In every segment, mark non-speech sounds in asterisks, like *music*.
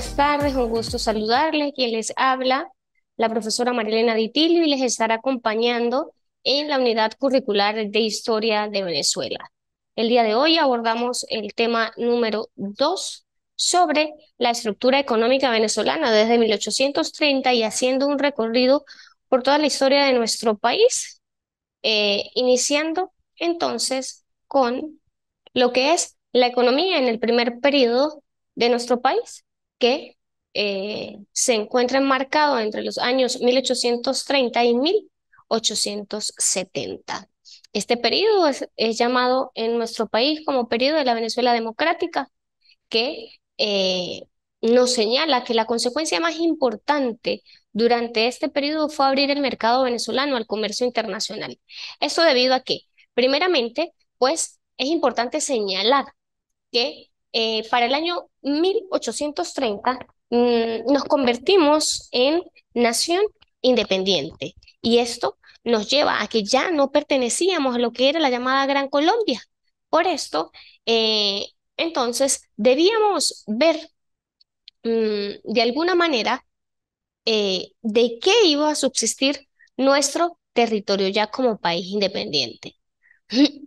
buenas tardes, un gusto saludarles. Quien les habla, la profesora Marilena Ditilio, y les estará acompañando en la unidad curricular de Historia de Venezuela. El día de hoy abordamos el tema número 2 sobre la estructura económica venezolana desde 1830 y haciendo un recorrido por toda la historia de nuestro país, eh, iniciando entonces con lo que es la economía en el primer periodo de nuestro país que eh, se encuentra enmarcado entre los años 1830 y 1870. Este periodo es, llamado en nuestro país como periodo de la Venezuela democrática, que eh, nos señala que la consecuencia más importante durante este periodo fue abrir el mercado venezolano al comercio internacional. ¿Esto debido a que, primeramente, pues es importante señalar que eh, para el año 1830 mm, nos convertimos en nación independiente y esto nos lleva a que ya no pertenecíamos a lo que era la llamada Gran Colombia. Por esto, eh, entonces, debíamos ver mm, de alguna manera eh, de qué iba a subsistir nuestro territorio ya como país independiente.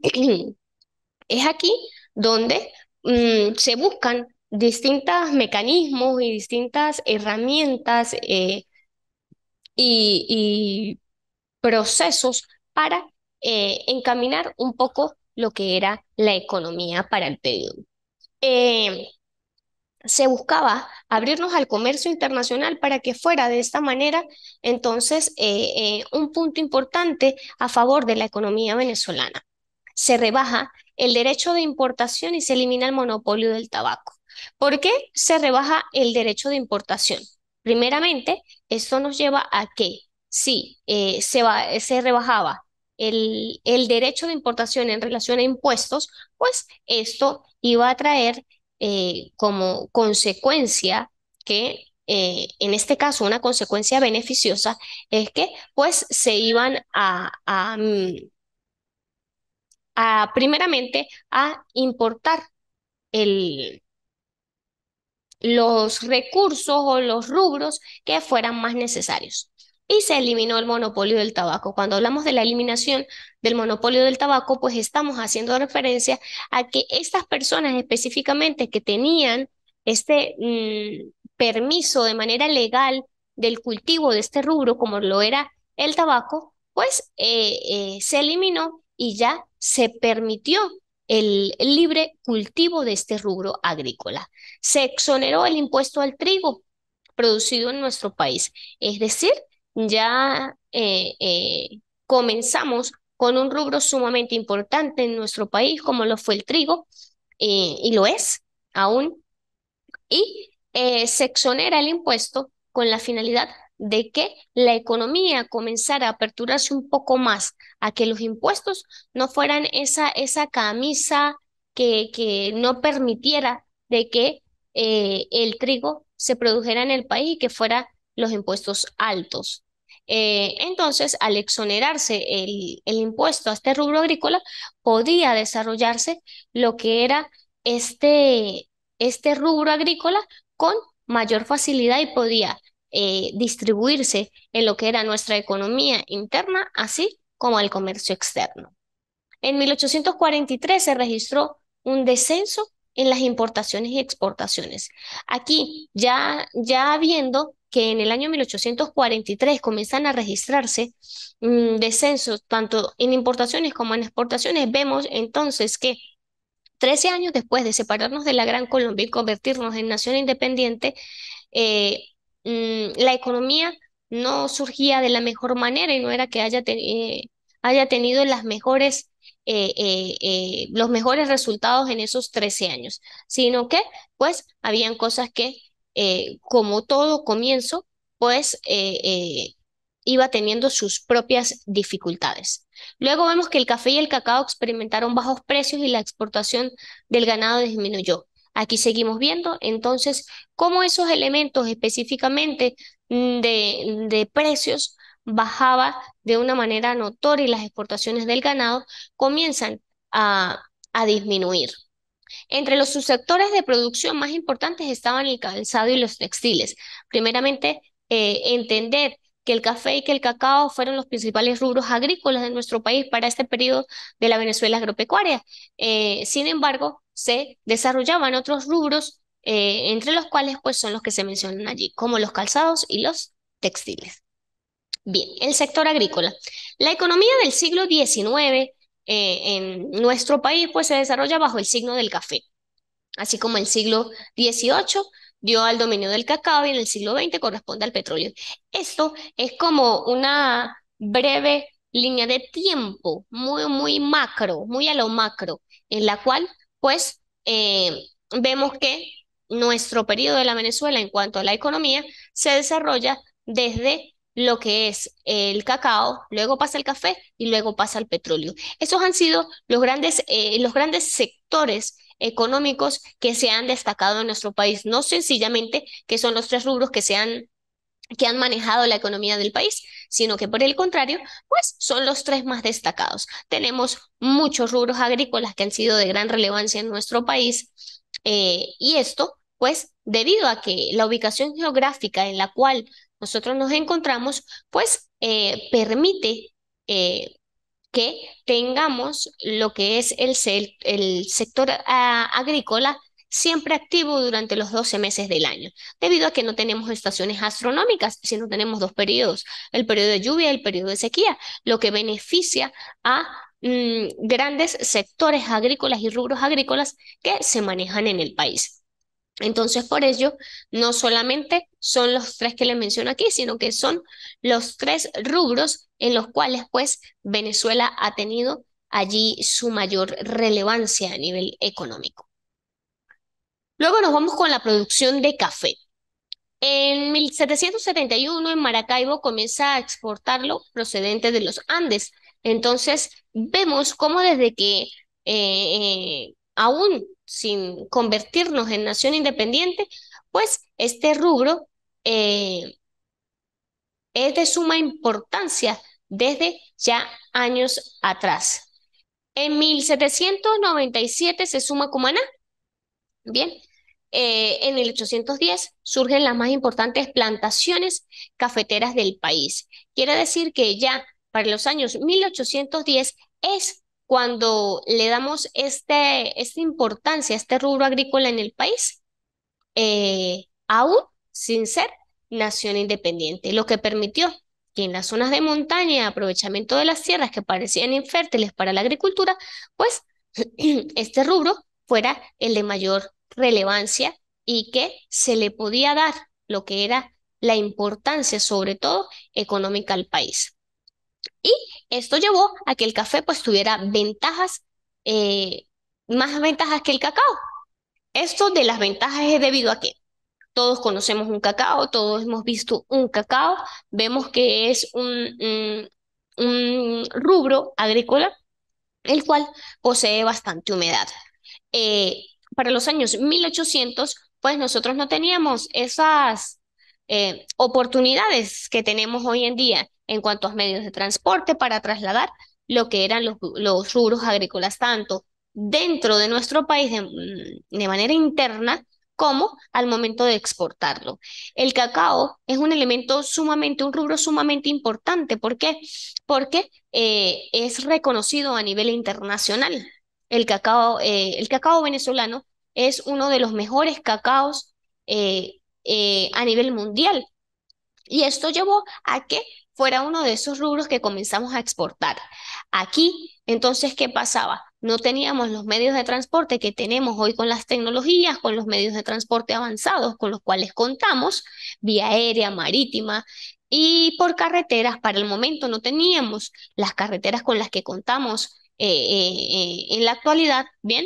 *clears throat* es aquí donde Mm, se buscan distintos mecanismos y distintas herramientas eh, y, procesos para eh, encaminar un poco lo que era la economía para el periodo. Eh, se buscaba abrirnos al comercio internacional para que fuera de esta manera entonces un punto importante a favor de la economía venezolana se rebaja el derecho de importación y se elimina el monopolio del tabaco. ¿Por qué se rebaja el derecho de importación? Primeramente, esto nos lleva a que si eh, se, se rebajaba el, el, derecho de importación en relación a impuestos, pues esto iba a traer eh, como consecuencia que, eh, en este caso, una consecuencia beneficiosa es que pues se iban a, a, mm, primeramente a importar los recursos o los rubros que fueran más necesarios. Y se eliminó el monopolio del tabaco. Cuando hablamos de la eliminación del monopolio del tabaco, pues estamos haciendo referencia a que estas personas específicamente que tenían este mm, permiso de manera legal del cultivo de este rubro, como lo era el tabaco, pues eh, eh, se eliminó y ya se permitió el, libre cultivo de este rubro agrícola. Se exoneró el impuesto al trigo producido en nuestro país. Es decir, ya eh, eh, comenzamos con un rubro sumamente importante en nuestro país, como lo fue el trigo, y lo es aún, y eh, se exonera el impuesto con la finalidad de que la economía comenzara a aperturarse un poco más, a que los impuestos no fueran esa, esa camisa que, que no permitiera de que eh, el trigo se produjera en el país y que fueran los impuestos altos. Eh, entonces, al exonerarse el, el impuesto a este rubro agrícola, podía desarrollarse lo que era este, este rubro agrícola con mayor facilidad y podía eh, distribuirse en lo que era nuestra economía interna, así como el comercio externo. En 1843 se registró un descenso en las importaciones y exportaciones. Aquí, ya, ya viendo que en el año 1843 comienzan a registrarse mm, descensos tanto en importaciones como en exportaciones, vemos entonces que 13 años después de separarnos de la Gran Colombia y convertirnos en nación independiente, eh, Mm, la economía no surgía de la mejor manera y no era que haya, eh, haya tenido eh, eh, los mejores resultados en esos 13 años, sino que pues habían cosas que, como todo comienzo, pues iba teniendo sus propias dificultades. Luego vemos que el café y el cacao experimentaron bajos precios y la exportación del ganado disminuyó. Aquí seguimos viendo entonces cómo esos elementos específicamente mm, de, precios bajaba de una manera notoria y las exportaciones del ganado comienzan a, disminuir. Entre los subsectores de producción más importantes estaban el calzado y los textiles. Primeramente, eh, entender que el café y que el cacao fueron los principales rubros agrícolas de nuestro país para este periodo de la Venezuela agropecuaria. Eh, sin embargo, se desarrollaban otros rubros, eh, entre los cuales pues, son los que se mencionan allí, como los calzados y los textiles. Bien, el sector agrícola. La economía del siglo XIX eh, en nuestro país pues, se desarrolla bajo el signo del café, así como el siglo XVIII dio al dominio del cacao y en el siglo XX corresponde al petróleo. Esto es como una breve línea de tiempo, muy, muy macro, muy a lo macro, en la cual pues eh, vemos que nuestro periodo de la Venezuela en cuanto a la economía se desarrolla desde lo que es el cacao, luego pasa el café y luego pasa el petróleo. Esos han sido los grandes, eh, los grandes sectores económicos que se han destacado en nuestro país, no sencillamente que son los tres rubros que se han que han manejado la economía del país, sino que por el contrario, pues son los tres más destacados. Tenemos muchos rubros agrícolas que han sido de gran relevancia en nuestro país eh, y esto, pues debido a que la ubicación geográfica en la cual nosotros nos encontramos, pues eh, permite eh, que tengamos lo que es el, sector ah, agrícola siempre activo durante los 12 meses del año, debido a que no tenemos estaciones astronómicas, sino tenemos dos periodos, el periodo de lluvia y el periodo de sequía, lo que beneficia a mm, grandes sectores agrícolas y rubros agrícolas que se manejan en el país. Entonces, por ello, no solamente son los tres que les menciono aquí, sino que son los tres rubros en los cuales, pues, Venezuela ha tenido allí su mayor relevancia a nivel económico. Luego nos vamos con la producción de café. En 1771 en Maracaibo comienza a exportarlo procedente de los Andes. Entonces vemos cómo desde que eh, eh, aún sin convertirnos en nación independiente, pues este rubro eh, es de suma importancia desde ya años atrás. En 1797 se suma Cumaná. Bien, eh, en 1810 surgen las más importantes plantaciones cafeteras del país. Quiere decir que ya para los años 1810 es cuando le damos este, esta importancia, a este rubro agrícola en el país, eh, aún sin ser nación independiente, lo que permitió que en las zonas de montaña, aprovechamiento de las tierras que parecían infértiles para la agricultura, pues *clears throat* este rubro fuera el de mayor relevancia y que se le podía dar lo que era la importancia, sobre todo económica, al país. Y esto llevó a que el café pues tuviera ventajas, eh, más ventajas que el cacao. Esto de las ventajas es debido a que todos conocemos un cacao, todos hemos visto un cacao, vemos que es un, mm, un, rubro agrícola, el cual posee bastante humedad. Eh, para los años 1800, pues nosotros no teníamos esas eh, oportunidades que tenemos hoy en día en cuanto a medios de transporte para trasladar lo que eran los, los rubros agrícolas, tanto dentro de nuestro país de, mm, manera interna como al momento de exportarlo. El cacao es un elemento sumamente, un rubro sumamente importante. ¿Por qué? Porque eh, es reconocido a nivel internacional. El cacao, eh, el cacao venezolano es uno de los mejores cacaos eh, a nivel mundial. Y esto llevó a que fuera uno de esos rubros que comenzamos a exportar. Aquí, entonces, ¿qué pasaba? No teníamos los medios de transporte que tenemos hoy con las tecnologías, con los medios de transporte avanzados con los cuales contamos, vía aérea, marítima y por carreteras. Para el momento no teníamos las carreteras con las que contamos eh, eh, en la actualidad, ¿bien?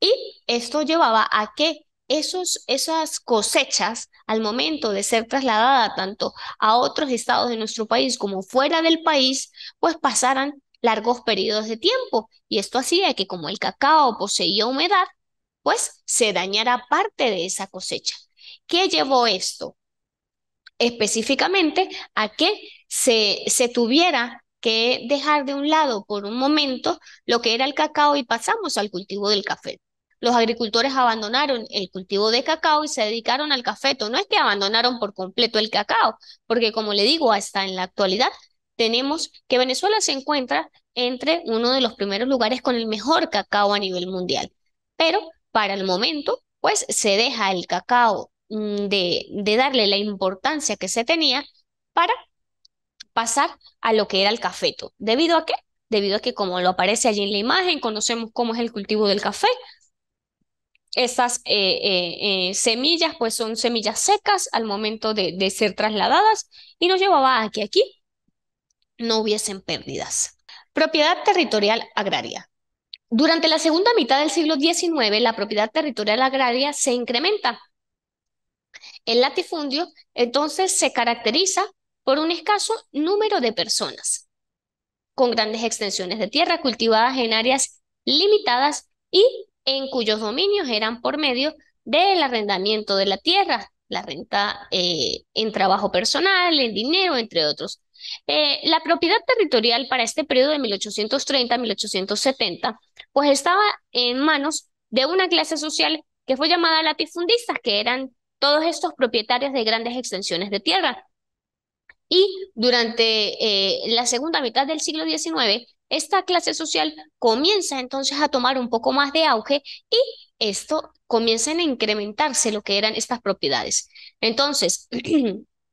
Y esto llevaba a que esos, esas cosechas, al momento de ser trasladada tanto a otros estados de nuestro país como fuera del país, pues pasaran largos periodos de tiempo. Y esto hacía que como el cacao poseía humedad, pues se dañara parte de esa cosecha. ¿Qué llevó esto? Específicamente a que se, se tuviera que dejar de un lado por un momento lo que era el cacao y pasamos al cultivo del café los agricultores abandonaron el cultivo de cacao y se dedicaron al cafeto. No es que abandonaron por completo el cacao, porque como le digo, hasta en la actualidad tenemos que Venezuela se encuentra entre uno de los primeros lugares con el mejor cacao a nivel mundial. Pero para el momento, pues se deja el cacao mm, de, darle la importancia que se tenía para pasar a lo que era el cafeto. ¿Debido a qué? Debido a que como lo aparece allí en la imagen, conocemos cómo es el cultivo del café, esas eh, eh, eh, semillas pues son semillas secas al momento de, de ser trasladadas y nos llevaba a que aquí no hubiesen pérdidas. Propiedad territorial agraria. Durante la segunda mitad del siglo XIX, la propiedad territorial agraria se incrementa. El latifundio entonces se caracteriza por un escaso número de personas, con grandes extensiones de tierra cultivadas en áreas limitadas y en cuyos dominios eran por medio del arrendamiento de la tierra, la renta eh, en trabajo personal, en dinero, entre otros. Eh, la propiedad territorial para este periodo de 1830-1870, pues estaba en manos de una clase social que fue llamada latifundistas, que eran todos estos propietarios de grandes extensiones de tierra. Y durante eh, la segunda mitad del siglo XIX, esta clase social comienza entonces a tomar un poco más de auge y esto comienza a incrementarse lo que eran estas propiedades. Entonces,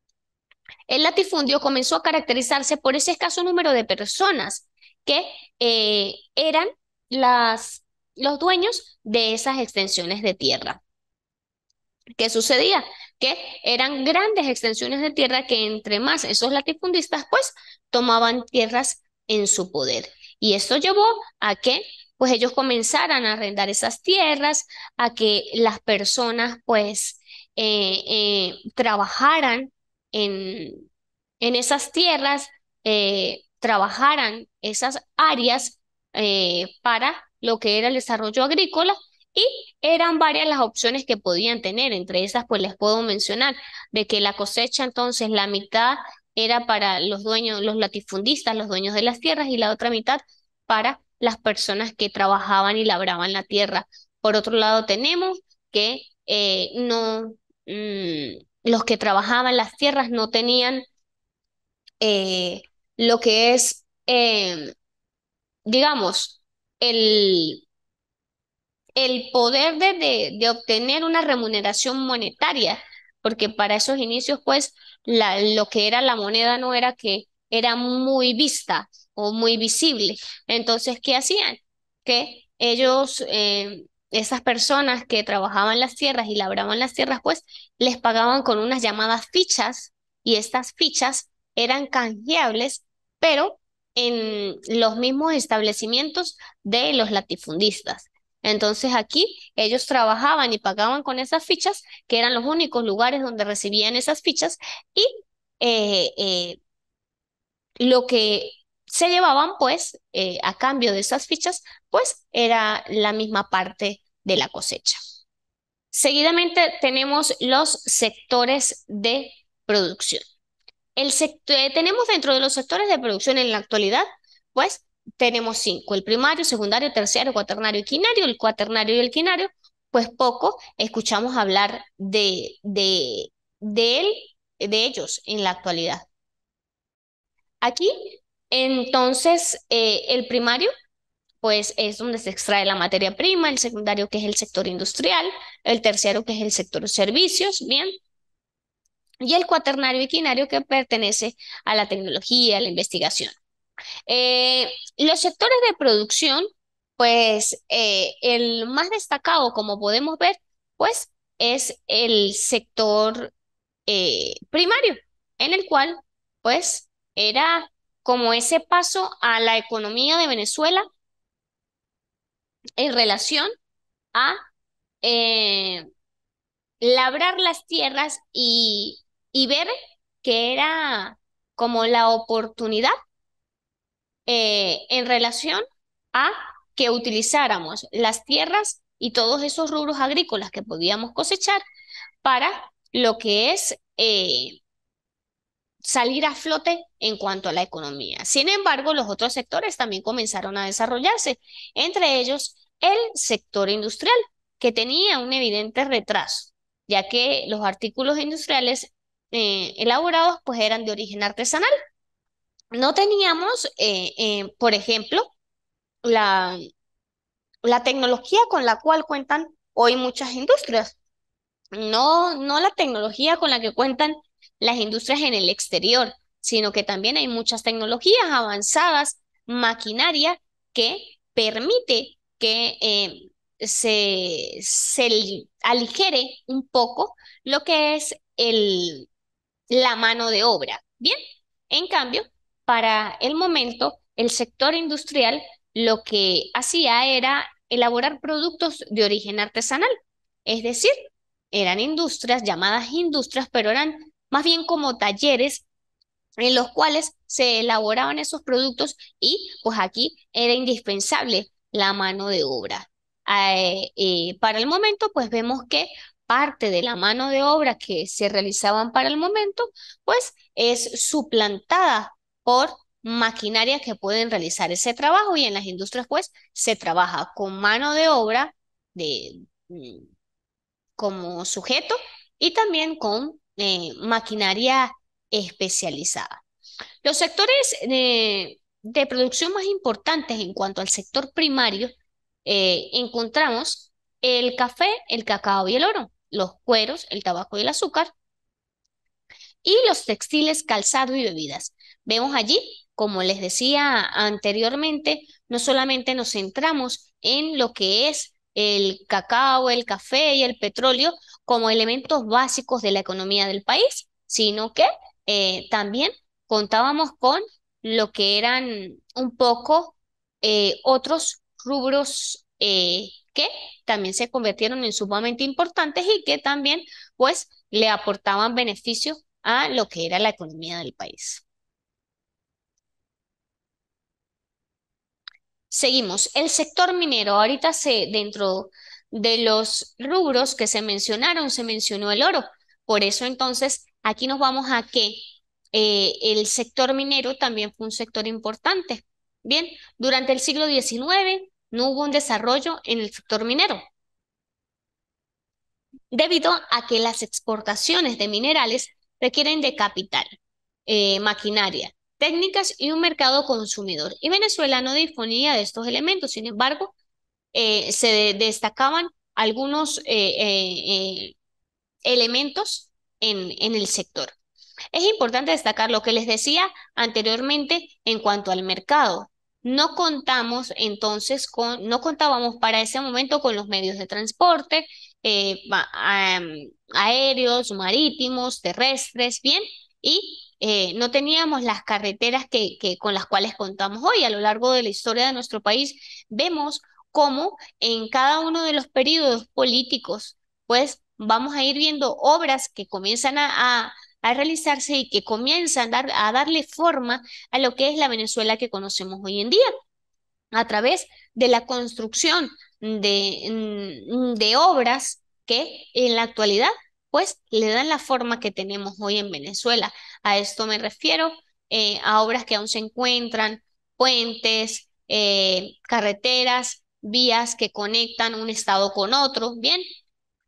*clears throat* el latifundio comenzó a caracterizarse por ese escaso número de personas que eh, eran las, los dueños de esas extensiones de tierra. ¿Qué sucedía? Que eran grandes extensiones de tierra que entre más esos latifundistas pues tomaban tierras en su poder. Y esto llevó a que pues ellos comenzaran a arrendar esas tierras, a que las personas pues eh, eh, trabajaran en, en, esas tierras, eh, trabajaran esas áreas para lo que era el desarrollo agrícola y eran varias las opciones que podían tener. Entre esas, pues les puedo mencionar de que la cosecha entonces la mitad era para los dueños, los latifundistas, los dueños de las tierras, y la otra mitad para las personas que trabajaban y labraban la tierra. Por otro lado, tenemos que eh, no, mm, los que trabajaban las tierras no tenían eh, lo que es, eh, digamos, el, el poder de, de obtener una remuneración monetaria porque para esos inicios, pues, la, lo que era la moneda no era que era muy vista o muy visible. Entonces, ¿qué hacían? Que ellos, eh, esas personas que trabajaban las tierras y labraban las tierras, pues, les pagaban con unas llamadas fichas y estas fichas eran canjeables, pero en los mismos establecimientos de los latifundistas. Entonces aquí ellos trabajaban y pagaban con esas fichas, que eran los únicos lugares donde recibían esas fichas, y eh, eh, lo que se llevaban pues eh, a cambio de esas fichas, pues era la misma parte de la cosecha. Seguidamente tenemos los sectores de producción. El tenemos dentro de los sectores de producción en la actualidad, pues tenemos cinco, el primario, secundario, terciario, cuaternario y quinario, el cuaternario y el quinario, pues poco escuchamos hablar de, de, de, él, de ellos en la actualidad. Aquí, entonces, eh, el primario, pues es donde se extrae la materia prima, el secundario que es el sector industrial, el terciario que es el sector servicios, bien, y el cuaternario y quinario que pertenece a la tecnología, a la investigación. Eh, los sectores de producción, pues eh, el más destacado, como podemos ver, pues es el sector eh, primario, en el cual, pues, era como ese paso a la economía de Venezuela en relación a labrar las tierras y, y ver que era como la oportunidad eh, en relación a que utilizáramos las tierras y todos esos rubros agrícolas que podíamos cosechar para lo que es eh, salir a flote en cuanto a la economía. Sin embargo, los otros sectores también comenzaron a desarrollarse, entre ellos el sector industrial, que tenía un evidente retraso, ya que los artículos industriales eh, elaborados pues eran de origen artesanal no teníamos, eh, eh, por ejemplo, la, la tecnología con la cual cuentan hoy muchas industrias. No, no la tecnología con la que cuentan las industrias en el exterior, sino que también hay muchas tecnologías avanzadas, maquinaria, que permite que eh, se, se aligere un poco lo que es el, la mano de obra. Bien, en cambio, para el momento, el sector industrial lo que hacía era elaborar productos de origen artesanal, es decir, eran industrias, llamadas industrias, pero eran más bien como talleres en los cuales se elaboraban esos productos y pues aquí era indispensable la mano de obra. Ah, eh, eh, para el momento pues vemos que parte de la mano de obra que se realizaban para el momento pues es suplantada por maquinaria que pueden realizar ese trabajo y en las industrias pues se trabaja con mano de obra de, mm, como sujeto y también con eh, maquinaria especializada. Los sectores de, producción más importantes en cuanto al sector primario eh, encontramos el café, el cacao y el oro, los cueros, el tabaco y el azúcar, y los textiles, calzado y bebidas. Vemos allí, como les decía anteriormente, no solamente nos centramos en lo que es el cacao, el café y el petróleo como elementos básicos de la economía del país, sino que eh, también contábamos con lo que eran un poco eh, otros rubros eh, que también se convirtieron en sumamente importantes y que también pues le aportaban beneficio a lo que era la economía del país. Seguimos. El sector minero, ahorita se, dentro de los rubros que se mencionaron, se mencionó el oro. Por eso entonces aquí nos vamos a que eh, el sector minero también fue un sector importante. Bien, durante el siglo XIX no hubo un desarrollo en el sector minero, debido a que las exportaciones de minerales requieren de capital, eh, maquinaria, técnicas y un mercado consumidor. Y Venezuela no disponía de estos elementos, sin embargo, eh, se destacaban algunos eh, eh, elementos en, en el sector. Es importante destacar lo que les decía anteriormente en cuanto al mercado. No contamos entonces con, no contábamos para ese momento con los medios de transporte, aéreos, marítimos, terrestres, bien, y eh, no teníamos las carreteras que, con las cuales contamos hoy. A lo largo de la historia de nuestro país vemos cómo en cada uno de los periodos políticos, pues vamos a ir viendo obras que comienzan a, realizarse y que comienzan a, darle forma a lo que es la Venezuela que conocemos hoy en día a través de la construcción de, mm, de, obras que en la actualidad pues le dan la forma que tenemos hoy en Venezuela. A esto me refiero eh, a obras que aún se encuentran, puentes, eh, carreteras, vías que conectan un estado con otro, ¿bien?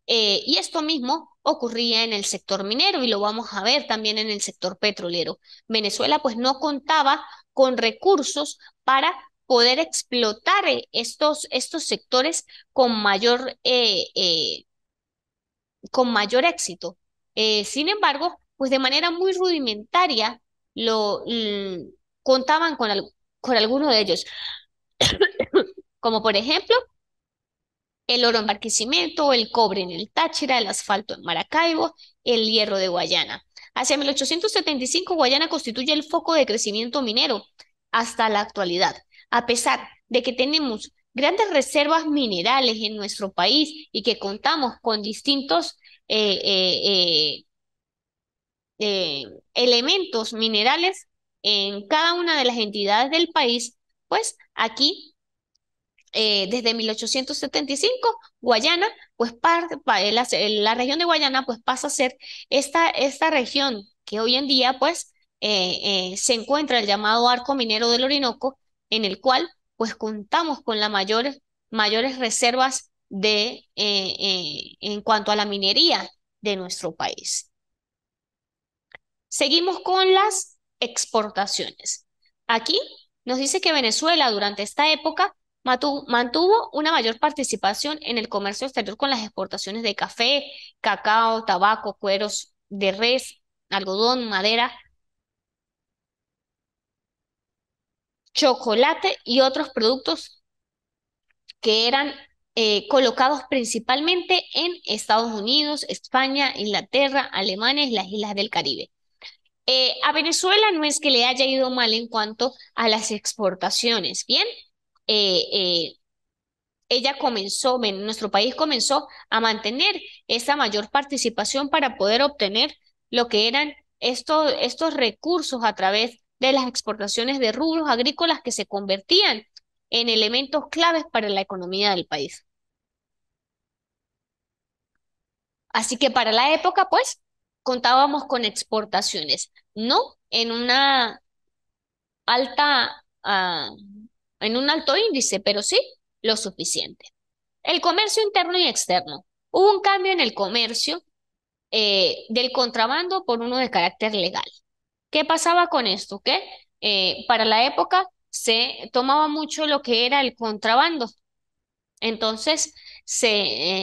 Eh, y esto mismo ocurría en el sector minero y lo vamos a ver también en el sector petrolero. Venezuela pues no contaba con recursos para poder explotar estos, estos sectores con mayor, con mayor éxito. sin embargo, pues de manera muy rudimentaria lo contaban con, con alguno de ellos. *coughs* Como por ejemplo, el oro en Barquisimeto, el cobre en el Táchira, el asfalto en Maracaibo, el hierro de Guayana. Hacia 1875, Guayana constituye el foco de crecimiento minero hasta la actualidad. A pesar de que tenemos grandes reservas minerales en nuestro país y que contamos con distintos eh, eh, eh, eh, elementos minerales en cada una de las entidades del país, pues aquí, eh, desde 1875, Guayana, pues parte, eh, la, la, región de Guayana, pues pasa a ser esta, esta región que hoy en día, pues, se encuentra el llamado arco minero del Orinoco, en el cual, pues, contamos con las mayores mayores reservas de, en cuanto a la minería de nuestro país. Seguimos con las exportaciones. Aquí nos dice que Venezuela durante esta época mantuvo una mayor participación en el comercio exterior con las exportaciones de café, cacao, tabaco, cueros de res, algodón, madera, chocolate y otros productos que eran eh, colocados principalmente en Estados Unidos, España, Inglaterra, Alemania y las islas del Caribe. Eh, a Venezuela no es que le haya ido mal en cuanto a las exportaciones, ¿bien? Eh, eh, ella comenzó, nuestro país comenzó a mantener esa mayor participación para poder obtener lo que eran estos, estos recursos a través de las exportaciones de rubros agrícolas que se convertían en elementos claves para la economía del país. Así que para la época, pues, contábamos con exportaciones, no en una alta, ah, en un alto índice, pero sí lo suficiente. El comercio interno y externo. Hubo un cambio en el comercio eh, del contrabando por uno de carácter legal. ¿Qué pasaba con esto? Que eh, para la época se tomaba mucho lo que era el contrabando. Entonces se,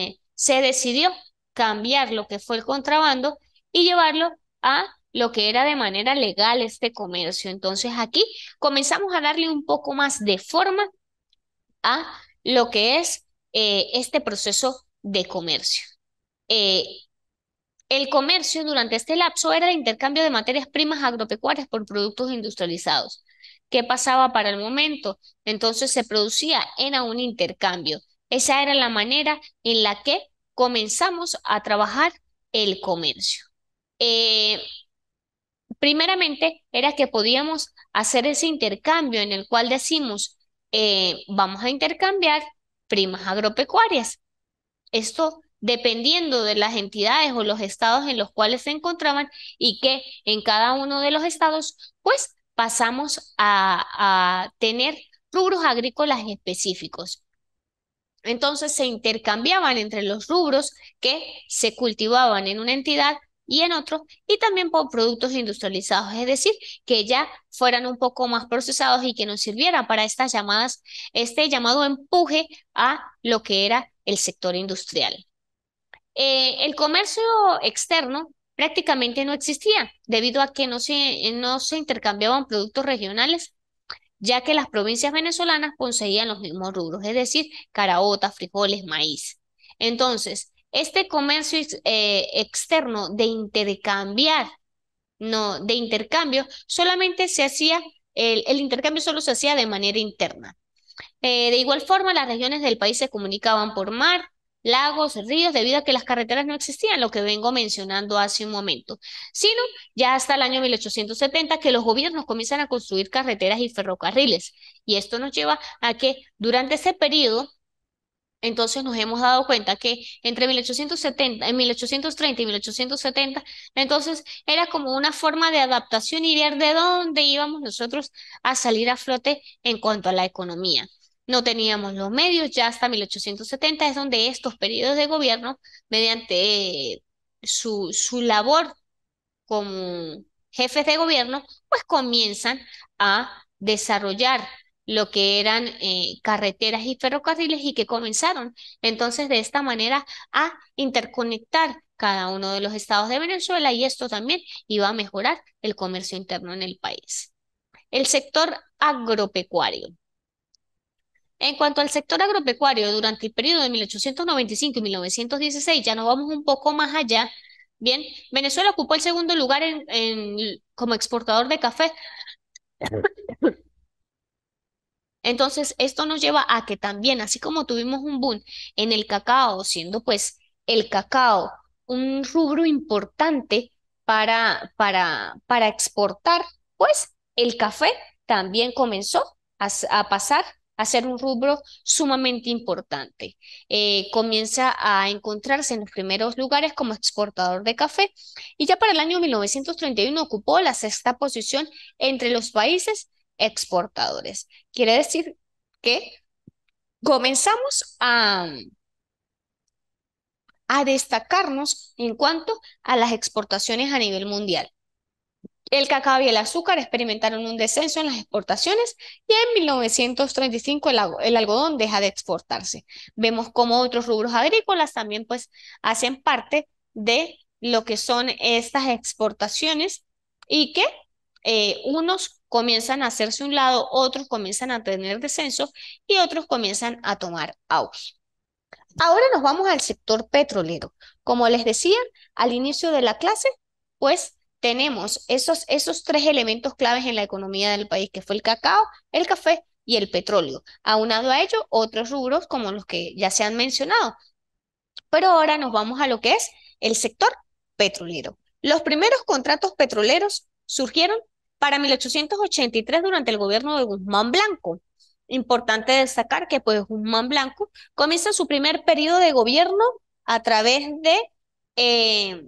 eh, se decidió cambiar lo que fue el contrabando y llevarlo a lo que era de manera legal este comercio. Entonces aquí comenzamos a darle un poco más de forma a lo que es eh, este proceso de comercio. Eh, el comercio durante este lapso era el intercambio de materias primas agropecuarias por productos industrializados. ¿Qué pasaba para el momento? Entonces se producía, era un intercambio. Esa era la manera en la que comenzamos a trabajar el comercio. Eh, primeramente era que podíamos hacer ese intercambio en el cual decimos, eh, vamos a intercambiar primas agropecuarias. Esto dependiendo de las entidades o los estados en los cuales se encontraban y que en cada uno de los estados, pues pasamos a, a tener rubros agrícolas específicos. Entonces se intercambiaban entre los rubros que se cultivaban en una entidad y en otros, y también por productos industrializados, es decir, que ya fueran un poco más procesados y que nos sirvieran para estas llamadas, este llamado empuje a lo que era el sector industrial. Eh, el comercio externo prácticamente no existía debido a que no se, no se intercambiaban productos regionales ya que las provincias venezolanas poseían los mismos rubros, es decir, caraotas, frijoles, maíz. Entonces, este comercio eh, externo de intercambiar, no, de intercambio, solamente se hacía, el, intercambio solo se hacía de manera interna. Eh, de igual forma, las regiones del país se comunicaban por mar, lagos, ríos, debido a que las carreteras no existían, lo que vengo mencionando hace un momento, sino ya hasta el año 1870 que los gobiernos comienzan a construir carreteras y ferrocarriles. Y esto nos lleva a que durante ese periodo entonces nos hemos dado cuenta que entre 1870, 1830 y 1870, entonces era como una forma de adaptación y ver de dónde íbamos nosotros a salir a flote en cuanto a la economía. No teníamos los medios, ya hasta 1870 es donde estos periodos de gobierno, mediante su, su labor como jefes de gobierno, pues comienzan a desarrollar lo que eran eh, carreteras y ferrocarriles y que comenzaron entonces de esta manera a interconectar cada uno de los estados de Venezuela y esto también iba a mejorar el comercio interno en el país. El sector agropecuario. En cuanto al sector agropecuario, durante el periodo de 1895 y 1916, ya nos vamos un poco más allá, bien, Venezuela ocupó el segundo lugar como exportador de café entonces, esto nos lleva a que también, así como tuvimos un boom en el cacao, siendo pues el cacao un rubro importante para, exportar, pues el café también comenzó a, pasar a ser un rubro sumamente importante. Eh, comienza a encontrarse en los primeros lugares como exportador de café y ya para el año 1931 ocupó la sexta posición entre los países exportadores. Quiere decir que comenzamos a, a destacarnos en cuanto a las exportaciones a nivel mundial. El cacao y el azúcar experimentaron un descenso en las exportaciones y en 1935 el, algodón deja de exportarse. Vemos como otros rubros agrícolas también pues hacen parte de lo que son estas exportaciones y que eh, unos comienzan a hacerse un lado, otros comienzan a tener descenso y otros comienzan a tomar auge. Ahora nos vamos al sector petrolero. Como les decía al inicio de la clase, pues tenemos esos, esos tres elementos claves en la economía del país, que fue el cacao, el café y el petróleo. Aunado a ello, otros rubros como los que ya se han mencionado. Pero ahora nos vamos a lo que es el sector petrolero. Los primeros contratos petroleros surgieron para 1883 durante el gobierno de Guzmán Blanco. Importante destacar que pues Guzmán Blanco comienza su primer periodo de gobierno a través de, eh,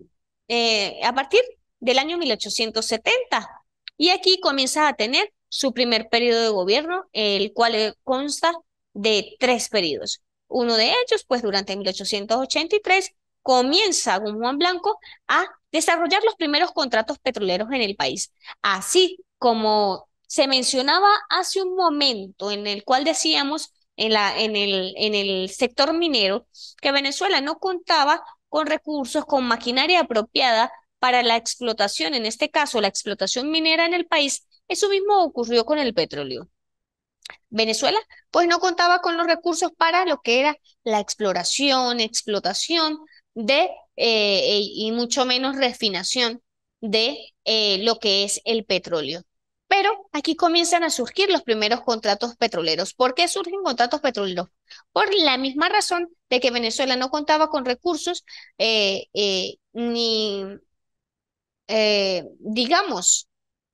eh, a partir del año 1870. Y aquí comienza a tener su primer periodo de gobierno, el cual eh, consta de tres periodos. Uno de ellos, pues durante 1883 comienza con Juan Blanco a desarrollar los primeros contratos petroleros en el país. Así como se mencionaba hace un momento en el cual decíamos en, la, en, el, en el sector minero que Venezuela no contaba con recursos, con maquinaria apropiada para la explotación, en este caso la explotación minera en el país, eso mismo ocurrió con el petróleo. Venezuela, pues no contaba con los recursos para lo que era la exploración, explotación de, eh, y mucho menos refinación de eh, lo que es el petróleo. Pero aquí comienzan a surgir los primeros contratos petroleros. ¿Por qué surgen contratos petroleros? Por la misma razón de que Venezuela no contaba con recursos eh, ni, digamos,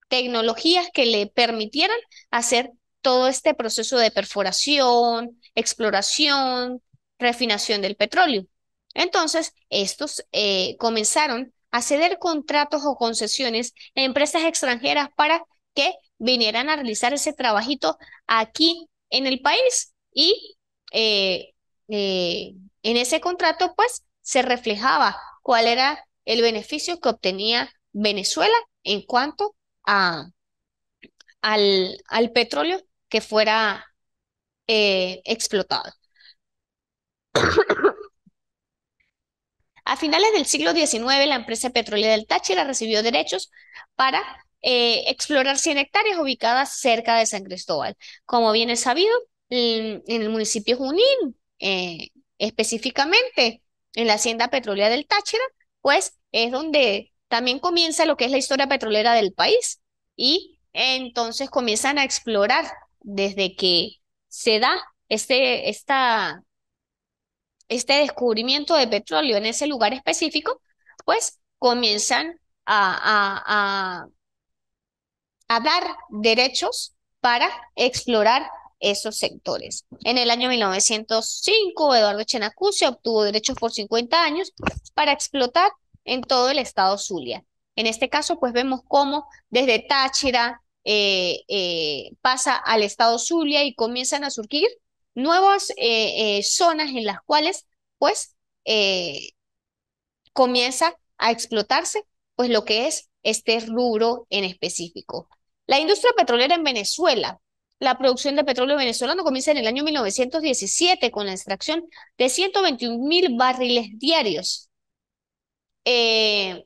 tecnologías que le permitieran hacer todo este proceso de perforación, exploración, refinación del petróleo. Entonces, estos eh, comenzaron a ceder contratos o concesiones a empresas extranjeras para que vinieran a realizar ese trabajito aquí en el país y eh, eh, en ese contrato pues se reflejaba cuál era el beneficio que obtenía Venezuela en cuanto a, al, petróleo que fuera explotado. A finales del siglo XIX, la empresa petrolera del Táchira recibió derechos para eh, explorar 100 hectáreas ubicadas cerca de San Cristóbal. Como bien es sabido, en, el municipio Junín, eh, específicamente en la hacienda petrolera del Táchira, pues es donde también comienza lo que es la historia petrolera del país y entonces comienzan a explorar desde que se da este, esta este descubrimiento de petróleo en ese lugar específico, pues comienzan a, dar derechos para explorar esos sectores. En el año 1905, Eduardo Chenacuce obtuvo derechos por 50 años para explotar en todo el estado Zulia. En este caso, pues vemos cómo desde Táchira eh, eh, pasa al estado Zulia y comienzan a surgir nuevas eh, eh, zonas en las cuales pues eh, comienza a explotarse pues lo que es este rubro en específico. La industria petrolera en Venezuela. La producción de petróleo venezolano comienza en el año 1917 con la extracción de 121 mil barriles diarios. y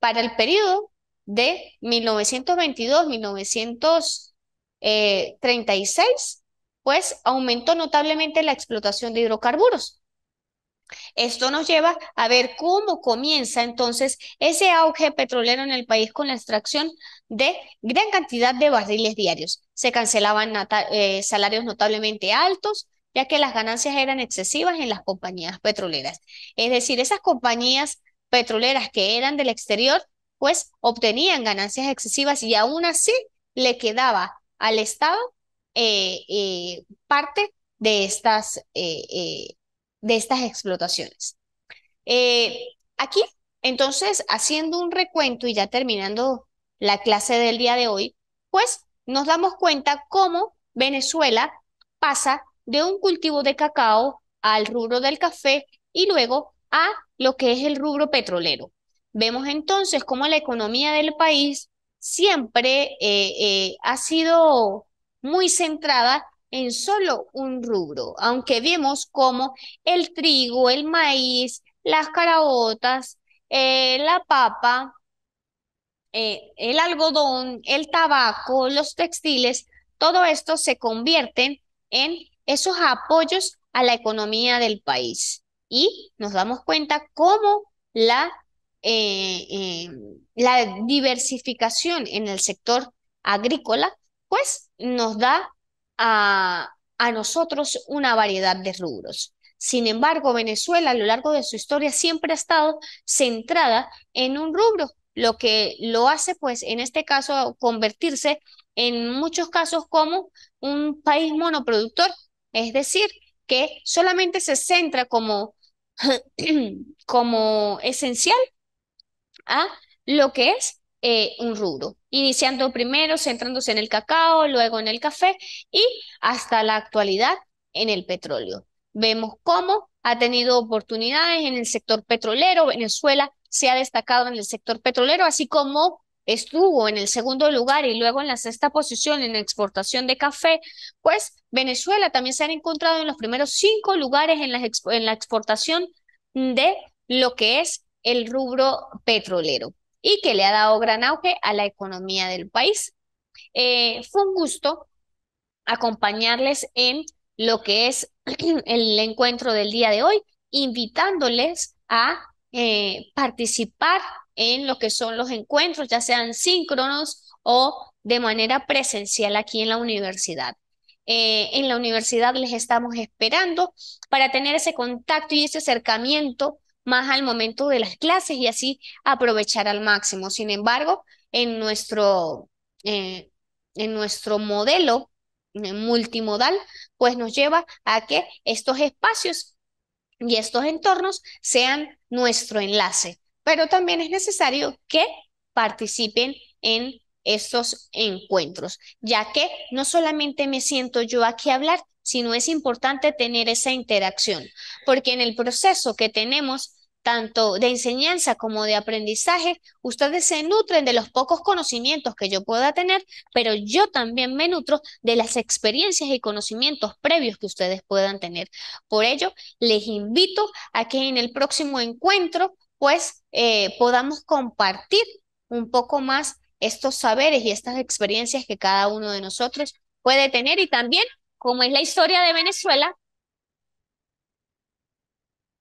para el periodo de 1922-1936 pues aumentó notablemente la explotación de hidrocarburos. Esto nos lleva a ver cómo comienza entonces ese auge petrolero en el país con la extracción de gran cantidad de barriles diarios. Se cancelaban eh, salarios notablemente altos, ya que las ganancias eran excesivas en las compañías petroleras. Es decir, esas compañías petroleras que eran del exterior, pues obtenían ganancias excesivas y aún así le quedaba al Estado eh, eh, parte de estas, eh, de estas explotaciones. aquí, entonces, haciendo un recuento y ya terminando la clase del día de hoy, pues nos damos cuenta cómo Venezuela pasa de un cultivo de cacao al rubro del café y luego a lo que es el rubro petrolero. Vemos entonces cómo la economía del país siempre ha sido muy centrada en solo un rubro, aunque vemos como el trigo, el maíz, las carabotas, eh, la papa, eh, el algodón, el tabaco, los textiles, todo esto se convierte en esos apoyos a la economía del país. Y nos damos cuenta cómo la, eh, la diversificación en el sector agrícola pues nos da a, nosotros una variedad de rubros. Sin embargo, Venezuela a lo largo de su historia siempre ha estado centrada en un rubro, lo que lo hace, pues, en este caso, convertirse en muchos casos como un país monoproductor, es decir, que solamente se centra como, *clears throat* como esencial a lo que es eh, un rubro, iniciando primero centrándose en el cacao, luego en el café y hasta la actualidad en el petróleo. Vemos cómo ha tenido oportunidades en el sector petrolero, Venezuela se ha destacado en el sector petrolero, así como estuvo en el segundo lugar y luego en la sexta posición en exportación de café, pues Venezuela también se ha encontrado en los primeros cinco lugares en la exportación de lo que es el rubro petrolero y que le ha dado gran auge a la economía del país. Eh, fue un gusto acompañarles en lo que es *clears throat* el encuentro del día de hoy, invitándoles a eh, participar en lo que son los encuentros, ya sean síncronos o de manera presencial aquí en la universidad. Eh, en la universidad les estamos esperando para tener ese contacto y ese acercamiento más al momento de las clases y así aprovechar al máximo. Sin embargo, en nuestro, eh, en nuestro modelo eh, multimodal, pues nos lleva a que estos espacios y estos entornos sean nuestro enlace. Pero también es necesario que participen en estos encuentros, ya que no solamente me siento yo aquí a hablar, sino es importante tener esa interacción, porque en el proceso que tenemos, tanto de enseñanza como de aprendizaje, ustedes se nutren de los pocos conocimientos que yo pueda tener, pero yo también me nutro de las experiencias y conocimientos previos que ustedes puedan tener. Por ello, les invito a que en el próximo encuentro, pues, eh, podamos compartir un poco más estos saberes y estas experiencias que cada uno de nosotros puede tener y también como es la historia de Venezuela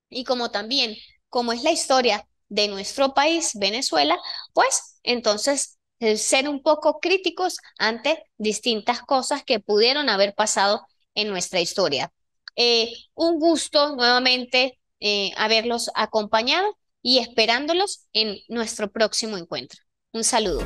y como también como es la historia de nuestro país, Venezuela, pues entonces ser un poco críticos ante distintas cosas que pudieron haber pasado en nuestra historia. Eh, un gusto nuevamente eh, haberlos acompañado y esperándolos en nuestro próximo encuentro. Un saludo.